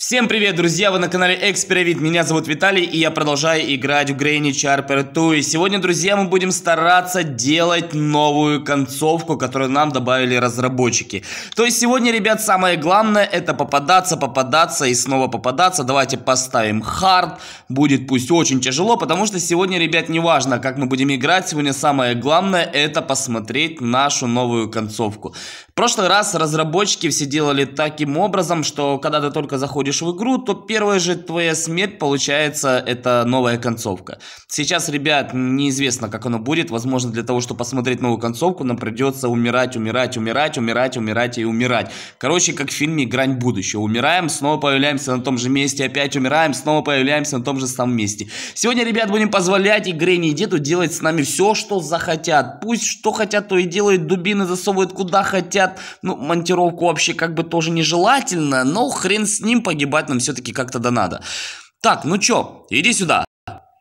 Всем привет, друзья! Вы на канале Эксперовид. Меня зовут Виталий, и я продолжаю играть в Грейни Чарпер 2. И сегодня, друзья, мы будем стараться делать новую концовку, которую нам добавили разработчики. То есть сегодня, ребят, самое главное это попадаться, попадаться и снова попадаться. Давайте поставим хард. Будет пусть очень тяжело, потому что сегодня, ребят, неважно, как мы будем играть. Сегодня самое главное это посмотреть нашу новую концовку. В прошлый раз разработчики все делали таким образом, что когда ты только заходишь заходишь в игру, то первая же твоя смерть, получается, это новая концовка. Сейчас, ребят, неизвестно, как оно будет. Возможно, для того, чтобы посмотреть новую концовку, нам придется умирать, умирать, умирать, умирать, умирать и умирать. Короче, как в фильме «Грань будущего». Умираем, снова появляемся на том же месте, опять умираем, снова появляемся на том же самом месте. Сегодня, ребят, будем позволять игре не деду делать с нами все, что захотят. Пусть что хотят, то и делают, дубины засовывают куда хотят. Ну, монтировку вообще как бы тоже нежелательно, но хрен с ним, погиб погибать нам все-таки как-то да надо. Так, ну чё, иди сюда.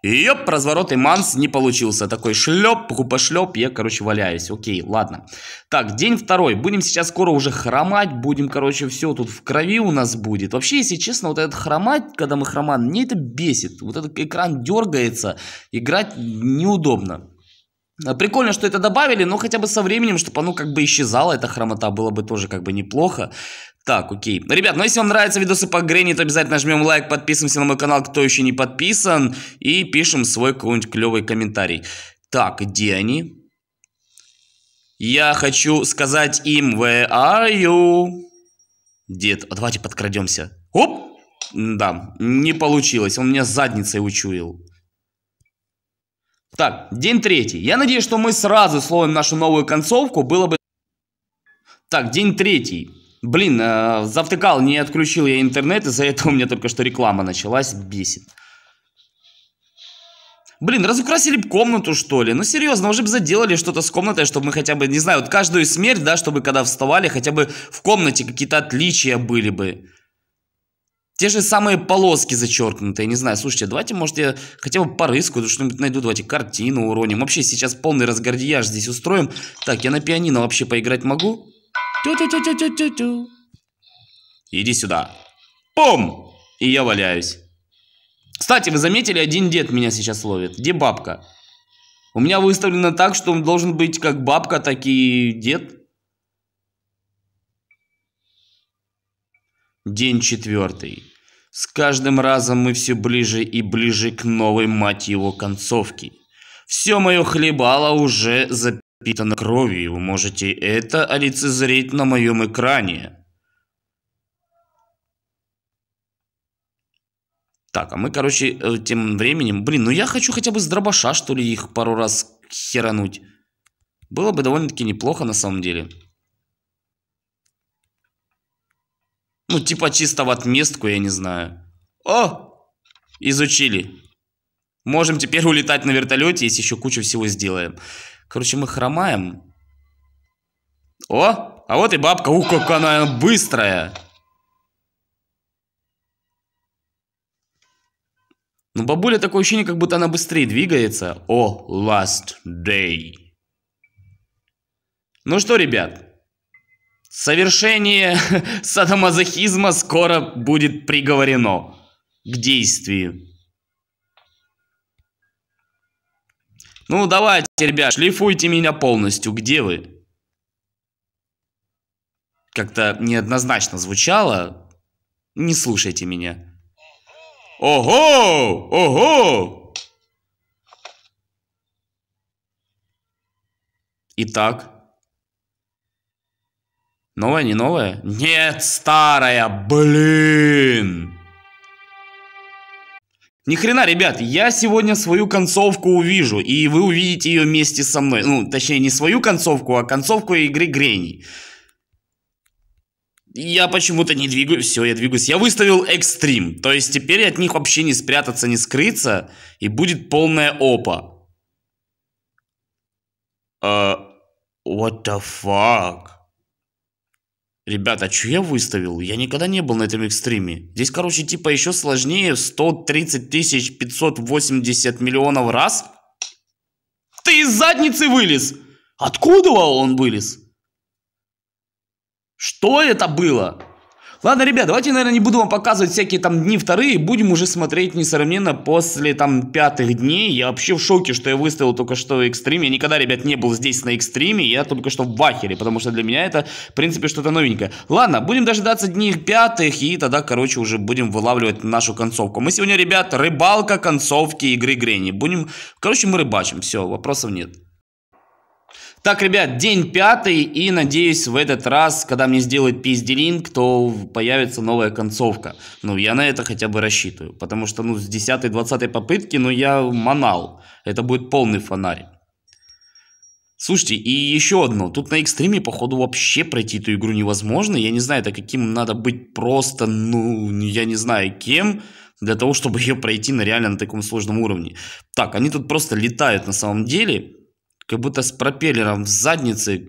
Ёп, разворот и манс не получился. Такой шлеп, шлеп, я, короче, валяюсь. Окей, ладно. Так, день второй. Будем сейчас скоро уже хромать. Будем, короче, все тут в крови у нас будет. Вообще, если честно, вот этот хромать, когда мы хромаем, мне это бесит. Вот этот экран дергается, играть неудобно. А, прикольно, что это добавили, но хотя бы со временем, чтобы оно как бы исчезало, эта хромота, было бы тоже как бы неплохо. Так, окей. Ребят, ну если вам нравятся видосы по Гренни, то обязательно жмем лайк, подписываемся на мой канал, кто еще не подписан, и пишем свой какой-нибудь клевый комментарий. Так, где они? Я хочу сказать им Where are you? Дед, а давайте подкрадемся. Оп! Да, не получилось, он меня задницей учуял. Так, день третий. Я надеюсь, что мы сразу словим нашу новую концовку, было бы... Так, день третий. Блин, э, завтыкал, не отключил я интернет, из-за этого у меня только что реклама началась, бесит. Блин, разукрасили бы комнату, что ли? Ну, серьезно, уже бы заделали что-то с комнатой, чтобы мы хотя бы, не знаю, вот каждую смерть, да, чтобы когда вставали, хотя бы в комнате какие-то отличия были бы. Те же самые полоски зачеркнутые, не знаю. Слушайте, давайте, может, я хотя бы порыску, что-нибудь найду, давайте картину уроним. Вообще, сейчас полный разгардияж здесь устроим. Так, я на пианино вообще поиграть могу? Тю-тю-тю-тю-тю-тю-тю. Иди сюда. Пом! И я валяюсь. Кстати, вы заметили, один дед меня сейчас ловит. Где бабка? У меня выставлено так, что он должен быть как бабка, так и дед. День четвертый. С каждым разом мы все ближе и ближе к новой мать его концовке. Все мое хлебало уже запи пропитана кровью, вы можете это олицезреть на моем экране. Так, а мы, короче, э, тем временем... Блин, ну я хочу хотя бы с дробаша, что ли, их пару раз херануть. Было бы довольно-таки неплохо на самом деле. Ну, типа чисто в отместку, я не знаю. О! Изучили. Можем теперь улетать на вертолете, если еще кучу всего сделаем. Короче, мы хромаем. О, а вот и бабка. Ух, как она быстрая. Ну, бабуля такое ощущение, как будто она быстрее двигается. О, last day. Ну что, ребят, совершение садомазохизма скоро будет приговорено к действию. Ну, давайте, ребят, шлифуйте меня полностью. Где вы? Как-то неоднозначно звучало. Не слушайте меня. Ого! Ого! Итак. Новая, не новая? Нет, старая, блин! Ни хрена, ребят, я сегодня свою концовку увижу, и вы увидите ее вместе со мной. Ну, точнее, не свою концовку, а концовку игры Гренни. Я почему-то не двигаюсь, все, я двигаюсь. Я выставил экстрим, то есть теперь от них вообще не спрятаться, не скрыться, и будет полная опа. Uh, what the fuck? Ребята, а что я выставил? Я никогда не был на этом экстриме. Здесь, короче, типа еще сложнее. 130 тысяч 580 миллионов раз? Ты из задницы вылез! Откуда он вылез? Что это было? Ладно, ребят, давайте, наверное, не буду вам показывать всякие там дни вторые. Будем уже смотреть, несравненно, после там пятых дней. Я вообще в шоке, что я выставил только что экстрим. Я никогда, ребят, не был здесь на экстриме. Я только что в вахере, потому что для меня это, в принципе, что-то новенькое. Ладно, будем дожидаться дней пятых. И тогда, короче, уже будем вылавливать нашу концовку. Мы сегодня, ребят, рыбалка концовки игры Гренни. Будем... Короче, мы рыбачим. Все, вопросов нет. Так, ребят, день пятый, и надеюсь, в этот раз, когда мне сделают пизделинг, то появится новая концовка. Ну, я на это хотя бы рассчитываю, потому что, ну, с десятой-двадцатой попытки, ну, я манал. Это будет полный фонарь. Слушайте, и еще одно. Тут на экстриме, походу, вообще пройти эту игру невозможно. Я не знаю, это каким надо быть просто, ну, я не знаю, кем, для того, чтобы ее пройти на реально на таком сложном уровне. Так, они тут просто летают на самом деле. Как будто с пропеллером в заднице.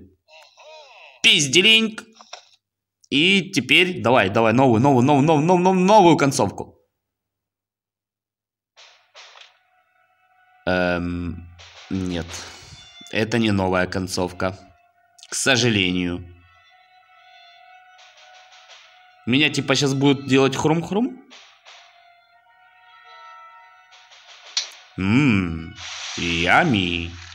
Пизделинг. И теперь, давай, давай, новую, новую, новую, новую, новую, новую концовку. Эм, нет. Это не новая концовка. К сожалению. Меня типа сейчас будут делать хрум-хрум? Ммм, ями. -хрум? ями.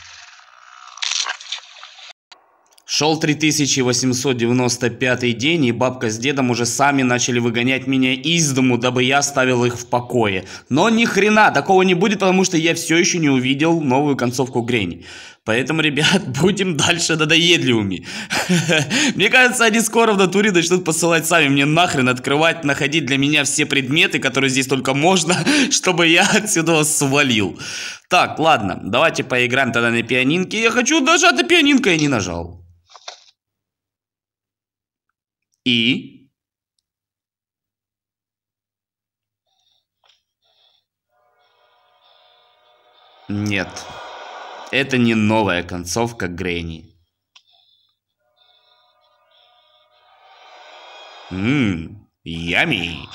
Шел 3895 день, и бабка с дедом уже сами начали выгонять меня из дому, дабы я оставил их в покое. Но ни хрена, такого не будет, потому что я все еще не увидел новую концовку Грени. Поэтому, ребят, будем дальше надоедливыми. Мне кажется, они скоро в натуре начнут посылать сами мне нахрен открывать, находить для меня все предметы, которые здесь только можно, чтобы я отсюда свалил. Так, ладно, давайте поиграем тогда на пианинке. Я хочу, даже на пианинка я не нажал. И? Нет. Это не новая концовка Грэнни. Ммм, ями.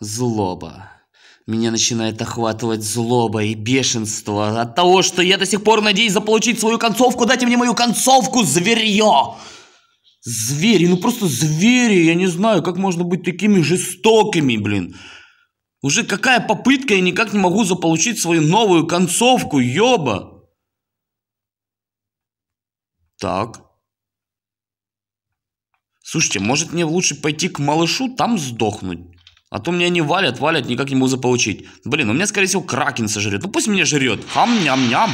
Злоба. Меня начинает охватывать злоба и бешенство от того, что я до сих пор надеюсь заполучить свою концовку. Дайте мне мою концовку, зверье! Звери, ну просто звери, я не знаю, как можно быть такими жестокими, блин. Уже какая попытка, я никак не могу заполучить свою новую концовку, ёба. Так. Слушайте, может мне лучше пойти к малышу, там сдохнуть? А то меня не валят, валят, никак не могу заполучить. Блин, у меня, скорее всего, кракен сожрет. Ну пусть меня жрет. Хам-ням-ням.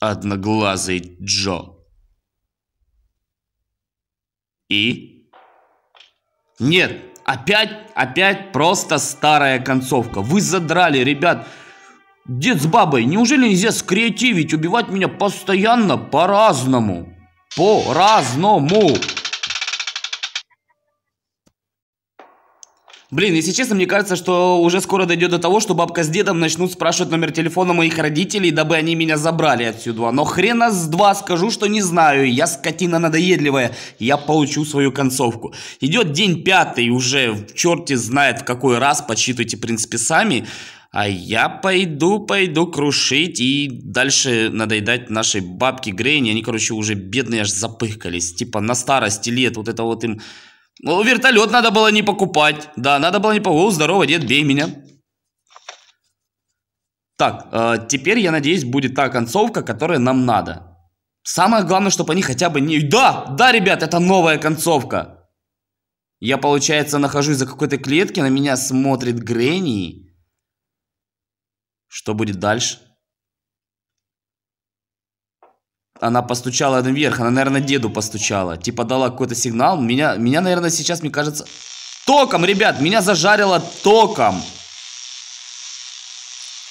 Одноглазый Джо. И? Нет, опять, опять просто старая концовка. Вы задрали, ребят. Дед с бабой, неужели нельзя скреативить, убивать меня постоянно по-разному? По-разному. Блин, если честно, мне кажется, что уже скоро дойдет до того, что бабка с дедом начнут спрашивать номер телефона моих родителей, дабы они меня забрали отсюда. Но хрена с два скажу, что не знаю. Я скотина надоедливая. Я получу свою концовку. Идет день пятый уже. В черте знает в какой раз. Подсчитывайте, в принципе, сами. А я пойду, пойду крушить и дальше надоедать нашей бабке Грейни. Они, короче, уже бедные аж запыхкались. Типа на старости лет вот это вот им ну, вертолет надо было не покупать. Да, надо было не покупать. здорово, дед, бей меня. Так, э, теперь, я надеюсь, будет та концовка, которая нам надо. Самое главное, чтобы они хотя бы не... Да, да, ребят, это новая концовка. Я, получается, нахожусь за какой-то клетки, на меня смотрит Гренни. Что будет дальше? она постучала наверх, она, наверное, деду постучала. Типа дала какой-то сигнал. Меня, меня, наверное, сейчас, мне кажется... Током, ребят, меня зажарило током.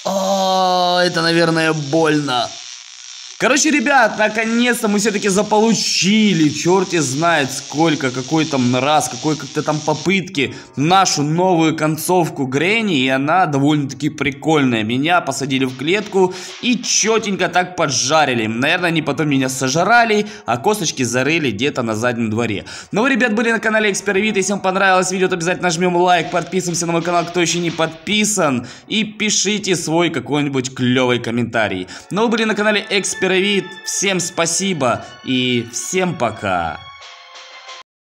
О, а, это, наверное, больно. Короче, ребят, наконец-то мы все-таки заполучили, черти знает сколько, какой там раз, какой как-то там попытки, нашу новую концовку Гренни, и она довольно-таки прикольная. Меня посадили в клетку и четенько так поджарили. Наверное, они потом меня сожрали, а косточки зарыли где-то на заднем дворе. Ну, вы, ребят, были на канале Экспервит, если вам понравилось видео, то обязательно жмем лайк, подписываемся на мой канал, кто еще не подписан, и пишите свой какой-нибудь клевый комментарий. Ну, вы были на канале Экспервит, Кровит, всем спасибо и всем пока!